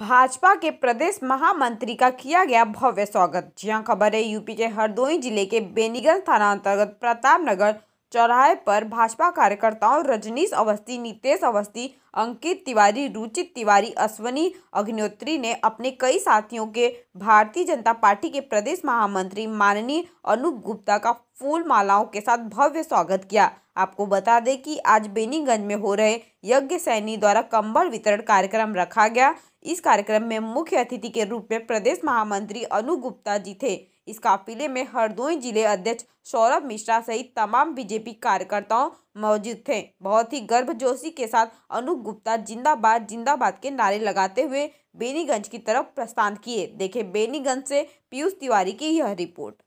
भाजपा के प्रदेश महामंत्री का किया गया भव्य स्वागत जहां खबर है यूपी के हरदोई जिले के बेनीगंज थाना अंतर्गत प्रताप नगर चौराहे पर भाजपा कार्यकर्ताओं रजनीश अवस्थी नितेश अवस्थी अंकित तिवारी रुचित तिवारी अश्वनी अग्निहोत्री ने अपने कई साथियों के भारतीय जनता पार्टी के प्रदेश महामंत्री माननीय अनूप गुप्ता का फूल मालाओं के साथ भव्य स्वागत किया आपको बता दें कि आज बेनीगंज में हो रहे यज्ञ सैनी द्वारा कंबल वितरण कार्यक्रम रखा गया इस कार्यक्रम में मुख्य अतिथि के रूप में प्रदेश महामंत्री अनु गुप्ता जी थे इस काफिले में हरदोई जिले अध्यक्ष सौरभ मिश्रा सहित तमाम बीजेपी कार्यकर्ताओं मौजूद थे बहुत ही गर्भजोशी के साथ अनूप गुप्ता जिंदाबाद जिंदाबाद के नारे लगाते हुए बेनीगंज की तरफ प्रस्थान किए देखे बेनीगंज से पीयूष तिवारी की यह रिपोर्ट